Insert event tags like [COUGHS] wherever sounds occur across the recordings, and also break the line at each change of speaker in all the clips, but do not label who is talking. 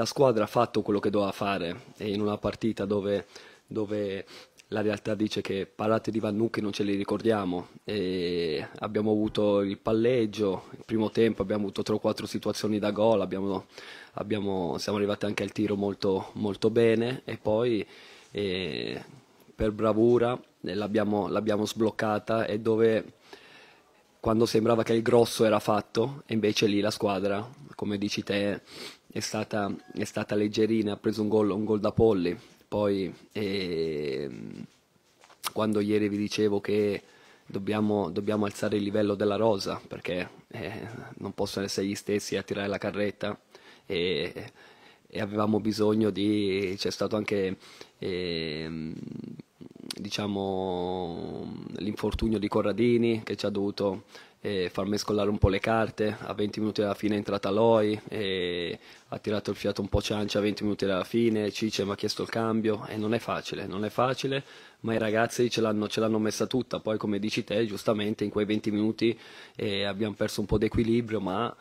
la squadra ha fatto quello che doveva fare e in una partita dove, dove la realtà dice che parate di Vannucchi non ce li ricordiamo. E abbiamo avuto il palleggio, il primo tempo abbiamo avuto 3 o 4 situazioni da gol, abbiamo, abbiamo, siamo arrivati anche al tiro molto, molto bene e poi eh, per bravura eh, l'abbiamo, l'abbiamo sbloccata e dove quando sembrava che il grosso era fatto e invece lì la squadra, come dici te, è stata, è stata leggerina, ha preso un gol, un gol da polli, poi eh, quando ieri vi dicevo che dobbiamo, dobbiamo, alzare il livello della rosa perché eh, non possono essere gli stessi a tirare la carretta e, e avevamo bisogno di c'è stato anche eh, diciamo, l'infortunio di Corradini che ci ha dovuto eh, far mescolare un po' le carte, a 20 minuti dalla fine è entrata Loi, eh, ha tirato il fiato un po' Ciancia a 20 minuti dalla fine, Cice mi ha chiesto il cambio e non è facile, non è facile, ma i ragazzi ce l'hanno, messa tutta, poi come dici te giustamente in quei 20 minuti eh, abbiamo perso un po' d'equilibrio ma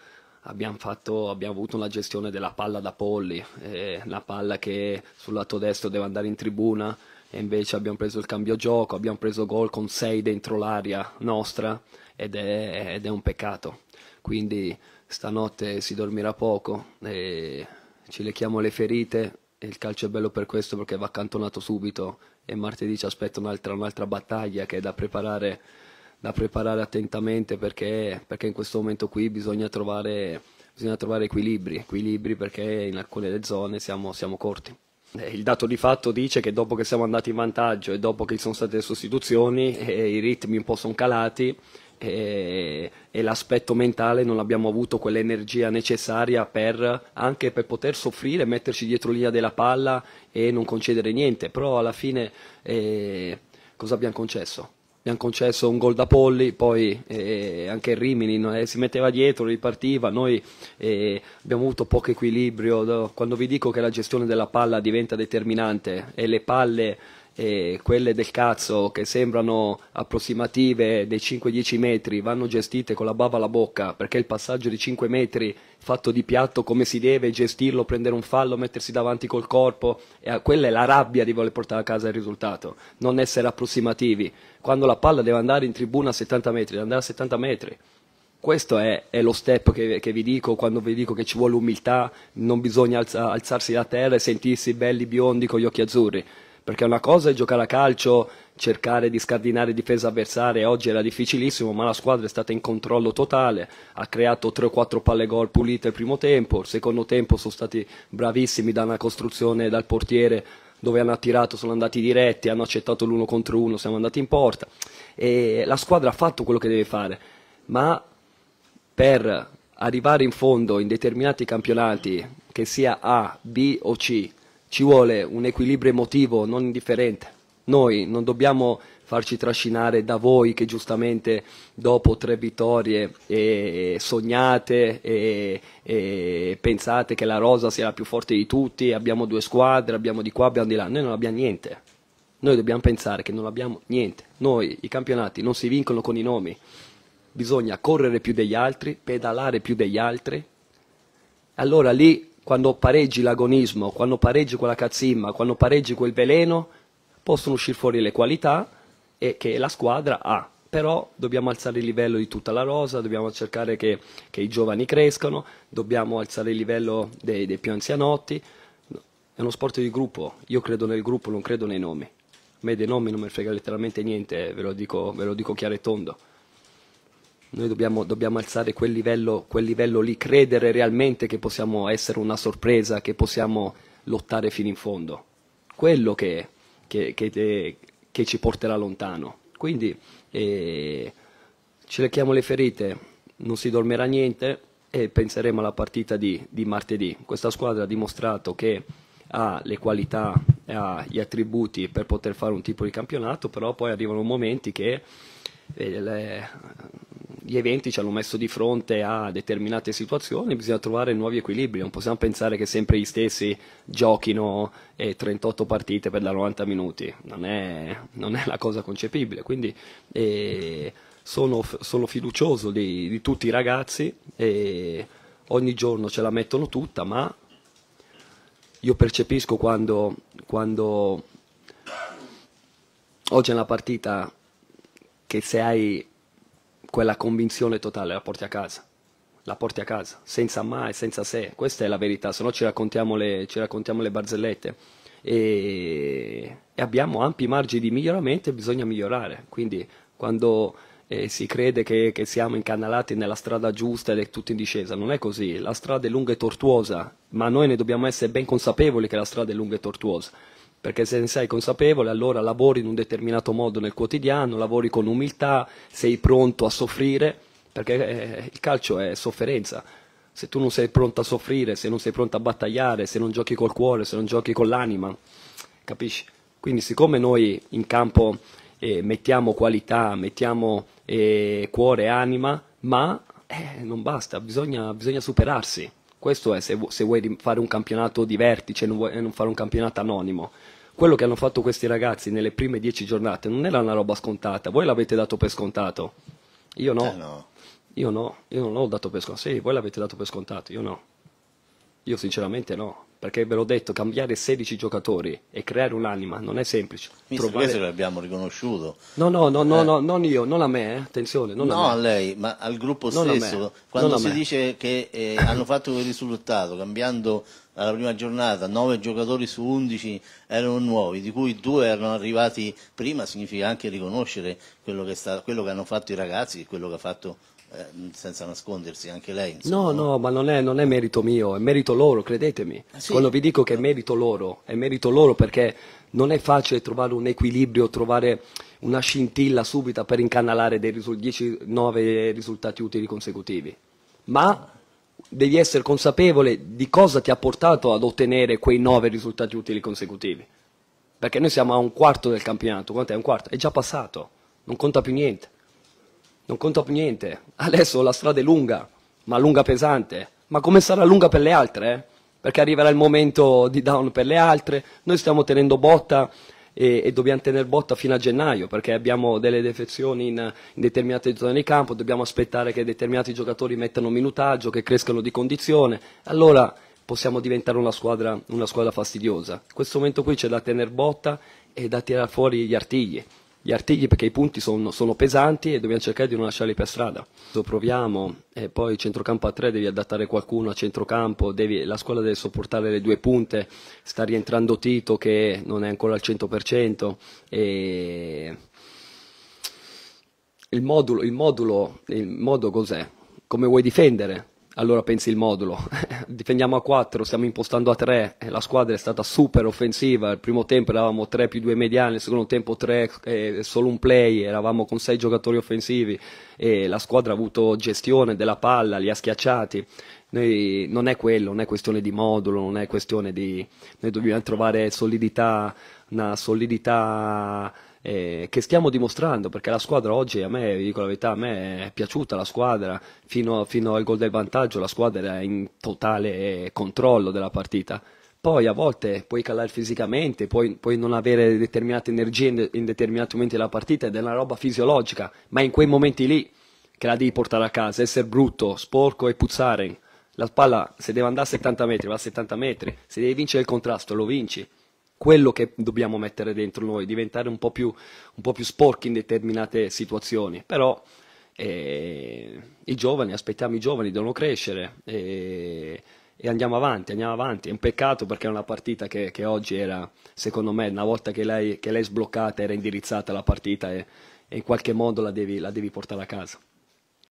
abbiamo, fatto, abbiamo avuto una gestione della palla da polli, eh, la palla che sul lato destro deve andare in tribuna e invece abbiamo preso il cambio gioco, abbiamo preso gol con 6 dentro l'area nostra ed è, ed è, un peccato. Quindi stanotte si dormirà poco, ci lecchiamo le ferite, il calcio è bello per questo perché va accantonato subito e martedì ci aspetta un'altra, un'altra battaglia che è da preparare, da preparare attentamente perché, perché in questo momento qui bisogna trovare bisogna trovare equilibri, equilibri perché in alcune zone siamo, siamo corti. Eh, il dato di fatto dice che dopo che siamo andati in vantaggio e dopo che ci sono state le sostituzioni eh, i ritmi un po' sono calati e, eh, e l'aspetto mentale non abbiamo avuto quell'energia necessaria per, anche per poter soffrire, metterci dietro linea della palla e non concedere niente, però alla fine eh, cosa abbiamo concesso? abbiamo concesso un gol da Polli, poi eh, anche Rimini eh, si metteva dietro, ripartiva, noi eh, abbiamo avuto poco equilibrio, quando vi dico che la gestione della palla diventa determinante e le palle e quelle del cazzo che sembrano approssimative dei 5-10 metri vanno gestite con la bava alla bocca perché il passaggio di 5 metri fatto di piatto come si deve, gestirlo, prendere un fallo, mettersi davanti col corpo, quella è la rabbia di voler portare a casa il risultato, non essere approssimativi. Quando la palla deve andare in tribuna a 70 metri, deve andare a 70 metri. Questo è, è, lo step che, che, vi dico quando vi dico che ci vuole umiltà, non bisogna alza, alzarsi da terra e sentirsi belli biondi con gli occhi azzurri perché una cosa è giocare a calcio, cercare di scardinare difesa avversaria, oggi era difficilissimo, ma la squadra è stata in controllo totale, ha creato 3-4 o palle gol pulite il primo tempo, il secondo tempo sono stati bravissimi da una costruzione dal portiere dove hanno attirato, sono andati diretti, hanno accettato l'uno contro uno, siamo andati in porta e la squadra ha fatto quello che deve fare, ma per arrivare in fondo in determinati campionati, che sia A, B o C, ci vuole un equilibrio emotivo non indifferente. Noi non dobbiamo farci trascinare da voi che giustamente dopo tre vittorie eh, sognate e eh, eh, pensate che la rosa sia la più forte di tutti, abbiamo due squadre, abbiamo di qua, abbiamo di là. Noi non abbiamo niente. Noi dobbiamo pensare che non abbiamo niente. Noi i campionati non si vincono con i nomi. Bisogna correre più degli altri, pedalare più degli altri. Allora lì quando pareggi l'agonismo, quando pareggi quella cazzimma, quando pareggi quel veleno, possono uscire fuori le qualità che la squadra ha. Però dobbiamo alzare il livello di tutta la rosa, dobbiamo cercare che, che i giovani crescano, dobbiamo alzare il livello dei, dei più anzianotti. È uno sport di gruppo, io credo nel gruppo, non credo nei nomi. A me dei nomi non mi frega letteralmente niente, eh, ve lo dico, ve lo dico chiaro e tondo. Noi dobbiamo, dobbiamo alzare quel livello, quel livello lì, credere realmente che possiamo essere una sorpresa, che possiamo lottare fino in fondo. Quello che, che, che, eh, che ci porterà lontano. Quindi eh, ci lecchiamo le ferite, non si dormirà niente e penseremo alla partita di, di martedì. Questa squadra ha dimostrato che ha le qualità, ha gli attributi per poter fare un tipo di campionato, però poi arrivano momenti che eh, le, gli eventi ci hanno messo di fronte a determinate situazioni, bisogna trovare nuovi equilibri, non possiamo pensare che sempre gli stessi giochino eh, 38 partite per da 90 minuti, non è, non è, la cosa concepibile, quindi eh, sono, sono, fiducioso di, di tutti i ragazzi, eh, ogni giorno ce la mettono tutta, ma io percepisco quando, quando oggi è una partita che se hai quella convinzione totale la porti a casa, la porti a casa, senza mai, senza se, questa è la verità, se no ci raccontiamo le, ci raccontiamo le barzellette e, e, abbiamo ampi margini di miglioramento e bisogna migliorare, quindi quando eh, si crede che, che, siamo incanalati nella strada giusta ed è tutto in discesa, non è così, la strada è lunga e tortuosa, ma noi ne dobbiamo essere ben consapevoli che la strada è lunga e tortuosa perché se ne sei consapevole allora lavori in un determinato modo nel quotidiano, lavori con umiltà, sei pronto a soffrire, perché eh, il calcio è sofferenza. Se tu non sei pronto a soffrire, se non sei pronto a battagliare, se non giochi col cuore, se non giochi con l'anima, capisci? Quindi siccome noi in campo eh, mettiamo qualità, mettiamo eh, cuore, anima, ma eh, non basta, bisogna, bisogna superarsi. Questo è se, vu- se vuoi fare un campionato di vertice non vuoi- e eh, non fare un campionato anonimo. Quello che hanno fatto questi ragazzi nelle prime dieci giornate non era una roba scontata, voi l'avete dato per scontato. Io no. Eh no. Io no, io non l'ho dato per scontato. Sì, voi l'avete dato per scontato, io no. Io sinceramente no perché ve l'ho detto, cambiare 16 giocatori e creare un'anima non è semplice. Mister, Trovare... Questo l'abbiamo riconosciuto. No, no, no, no, eh. no, non io, non a me, eh. attenzione. Non no a, a, lei, ma al gruppo non stesso. Quando non si dice che eh, [COUGHS] hanno fatto quel risultato, cambiando alla prima giornata, 9 giocatori su 11 erano nuovi, di cui 2 erano arrivati prima, significa anche riconoscere quello che, sta, quello che hanno fatto i ragazzi e quello che ha fatto eh, senza nascondersi anche lei. Insomma. No, no, ma non è, non è, merito mio, è merito loro, credetemi. Ah, sì? Quando vi dico che è merito loro, è merito loro perché non è facile trovare un equilibrio, trovare una scintilla subita per incanalare 10 19 risultati utili consecutivi. Ma devi essere consapevole di cosa ti ha portato ad ottenere quei 9 risultati utili consecutivi. Perché noi siamo a un quarto del campionato, quanto è un quarto? È già passato, non conta più niente non conta più niente. Adesso la strada è lunga, ma lunga pesante. Ma come sarà lunga per le altre? Eh? Perché arriverà il momento di down per le altre. Noi stiamo tenendo botta e, e dobbiamo tenere botta fino a gennaio perché abbiamo delle defezioni in, in, determinate zone di campo, dobbiamo aspettare che determinati giocatori mettano minutaggio, che crescano di condizione. Allora possiamo diventare una squadra, una squadra fastidiosa. In questo momento qui c'è da tenere botta e da tirare fuori gli artigli gli artigli perché i punti sono, sono, pesanti e dobbiamo cercare di non lasciarli per strada. Lo proviamo e poi centrocampo a tre devi adattare qualcuno a centrocampo, devi, la squadra deve sopportare le due punte, sta rientrando Tito che non è ancora al 100% e... Il modulo, il modulo, il modo cos'è? Come vuoi difendere? allora pensi il modulo. [LAUGHS] Difendiamo a 4, stiamo impostando a 3, eh, la squadra è stata super offensiva, il primo tempo eravamo 3 più 2 mediani, il secondo tempo 3 eh, solo un play, eravamo con 6 giocatori offensivi e la squadra ha avuto gestione della palla, li ha schiacciati. Noi, non è quello, non è questione di modulo, non è questione di... noi dobbiamo trovare solidità, una solidità eh, che stiamo dimostrando, perché la squadra oggi, a me, vi dico la verità, a me è piaciuta la squadra, fino, fino al gol del vantaggio la squadra è in totale eh, controllo della partita. Poi a volte puoi calare fisicamente, puoi, puoi, non avere determinate energie in, in determinati momenti della partita ed è una roba fisiologica, ma in quei momenti lì che la devi portare a casa, essere brutto, sporco e puzzare. La palla se deve andare a 70 metri va a 70 metri, se devi vincere il contrasto lo vinci quello che dobbiamo mettere dentro noi, diventare un po' più, un po più sporchi in determinate situazioni, però eh, i giovani, aspettiamo i giovani, devono crescere eh, e, andiamo avanti, andiamo avanti, è un peccato perché è una partita che, che oggi era, secondo me, una volta che l'hai sbloccata era indirizzata la partita e, e in qualche modo la devi, la devi portare a casa.